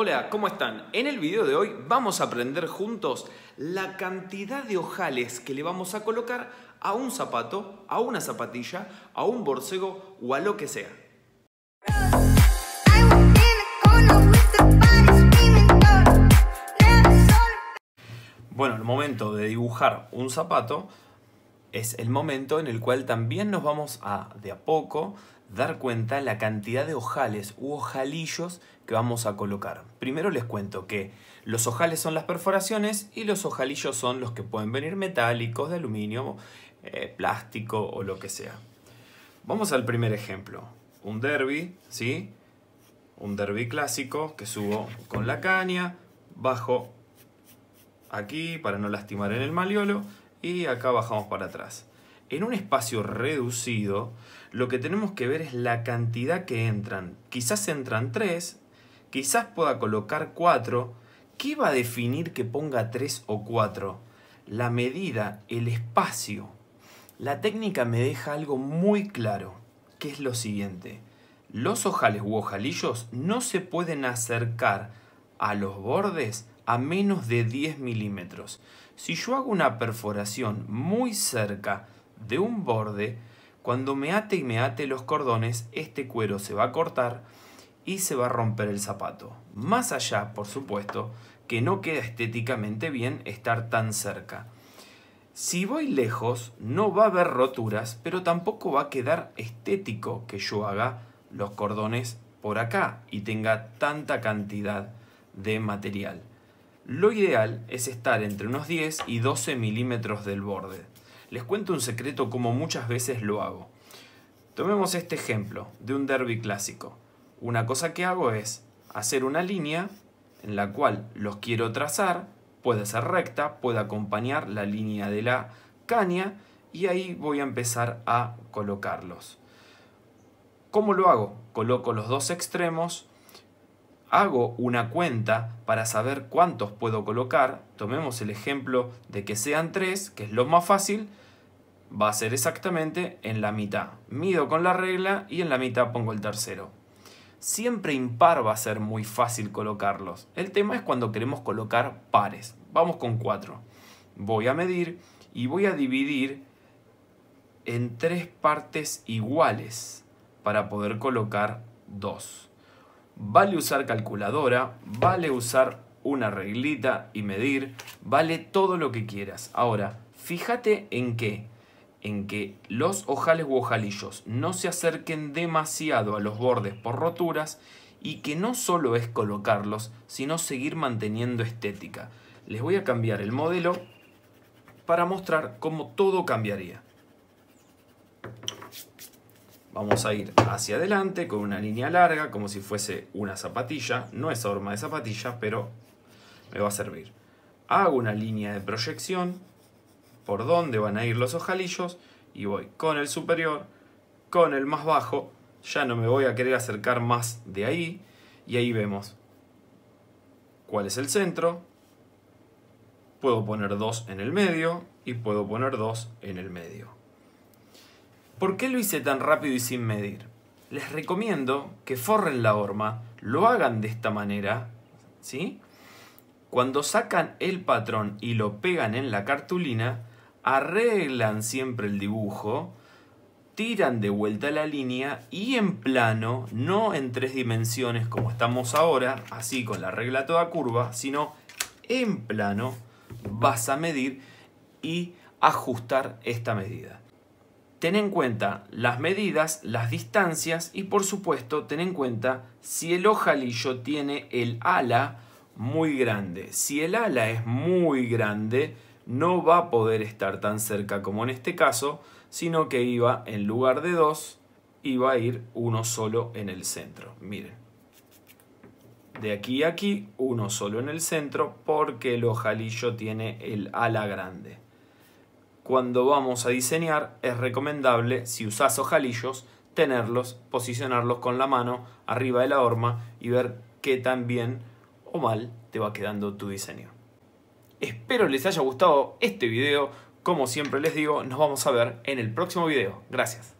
Hola, ¿cómo están? En el video de hoy vamos a aprender juntos la cantidad de ojales que le vamos a colocar a un zapato, a una zapatilla, a un borcego o a lo que sea. Bueno, el momento de dibujar un zapato es el momento en el cual también nos vamos a, de a poco, dar cuenta la cantidad de ojales u ojalillos que vamos a colocar. Primero les cuento que los ojales son las perforaciones y los ojalillos son los que pueden venir metálicos, de aluminio, eh, plástico o lo que sea. Vamos al primer ejemplo. Un derby, ¿sí? Un derby clásico que subo con la caña, bajo aquí para no lastimar en el maliolo y acá bajamos para atrás en un espacio reducido, lo que tenemos que ver es la cantidad que entran. Quizás entran tres, quizás pueda colocar cuatro. ¿Qué va a definir que ponga tres o cuatro? La medida, el espacio. La técnica me deja algo muy claro, que es lo siguiente. Los ojales u ojalillos no se pueden acercar a los bordes a menos de 10 milímetros. Si yo hago una perforación muy cerca de un borde, cuando me ate y me ate los cordones, este cuero se va a cortar y se va a romper el zapato. Más allá, por supuesto, que no queda estéticamente bien estar tan cerca. Si voy lejos, no va a haber roturas, pero tampoco va a quedar estético que yo haga los cordones por acá y tenga tanta cantidad de material. Lo ideal es estar entre unos 10 y 12 milímetros del borde. Les cuento un secreto como muchas veces lo hago. Tomemos este ejemplo de un derby clásico. Una cosa que hago es hacer una línea en la cual los quiero trazar, puede ser recta, puede acompañar la línea de la caña y ahí voy a empezar a colocarlos. ¿Cómo lo hago? Coloco los dos extremos hago una cuenta para saber cuántos puedo colocar, tomemos el ejemplo de que sean tres, que es lo más fácil, va a ser exactamente en la mitad. Mido con la regla y en la mitad pongo el tercero. Siempre impar va a ser muy fácil colocarlos. El tema es cuando queremos colocar pares. Vamos con cuatro. Voy a medir y voy a dividir en tres partes iguales para poder colocar dos vale usar calculadora, vale usar una reglita y medir, vale todo lo que quieras. Ahora, fíjate en qué, en que los ojales u ojalillos no se acerquen demasiado a los bordes por roturas y que no solo es colocarlos, sino seguir manteniendo estética. Les voy a cambiar el modelo para mostrar cómo todo cambiaría. Vamos a ir hacia adelante con una línea larga, como si fuese una zapatilla. No es forma de zapatilla, pero me va a servir. Hago una línea de proyección por dónde van a ir los ojalillos y voy con el superior, con el más bajo. Ya no me voy a querer acercar más de ahí. Y ahí vemos cuál es el centro. Puedo poner dos en el medio y puedo poner dos en el medio. ¿Por qué lo hice tan rápido y sin medir? Les recomiendo que forren la horma, lo hagan de esta manera, ¿sí? Cuando sacan el patrón y lo pegan en la cartulina, arreglan siempre el dibujo, tiran de vuelta la línea y en plano, no en tres dimensiones como estamos ahora, así con la regla toda curva, sino en plano vas a medir y ajustar esta medida ten en cuenta las medidas, las distancias y por supuesto ten en cuenta si el ojalillo tiene el ala muy grande. Si el ala es muy grande, no va a poder estar tan cerca como en este caso, sino que iba en lugar de dos, iba a ir uno solo en el centro. Miren, de aquí a aquí, uno solo en el centro, porque el ojalillo tiene el ala grande. Cuando vamos a diseñar es recomendable, si usas ojalillos, tenerlos, posicionarlos con la mano arriba de la horma y ver qué tan bien o mal te va quedando tu diseño. Espero les haya gustado este video. Como siempre les digo, nos vamos a ver en el próximo video. Gracias.